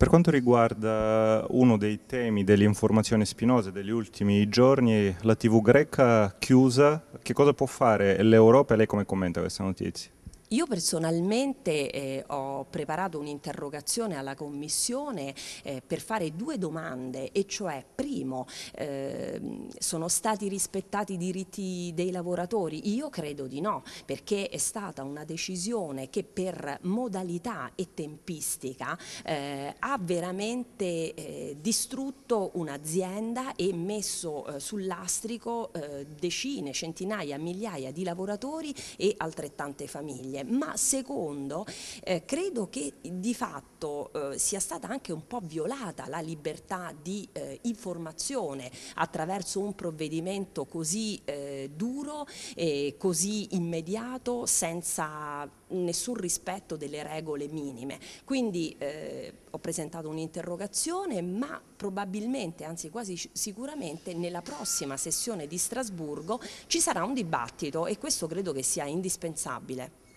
Per quanto riguarda uno dei temi dell'informazione spinosa degli ultimi giorni, la TV greca chiusa, che cosa può fare l'Europa e lei come commenta questa notizia? Io personalmente eh, ho preparato un'interrogazione alla Commissione eh, per fare due domande e cioè primo eh, sono stati rispettati i diritti dei lavoratori? Io credo di no perché è stata una decisione che per modalità e tempistica eh, ha veramente eh, distrutto un'azienda e messo eh, sull'astrico lastrico decine, centinaia, migliaia di lavoratori e altrettante famiglie famiglie, ma secondo eh, credo che di fatto eh, sia stata anche un po' violata la libertà di eh, informazione attraverso un provvedimento così eh, duro e così immediato senza nessun rispetto delle regole minime. Quindi eh, ho presentato un'interrogazione, ma probabilmente, anzi quasi sicuramente, nella prossima sessione di Strasburgo ci sarà un dibattito e questo credo che sia indispensabile.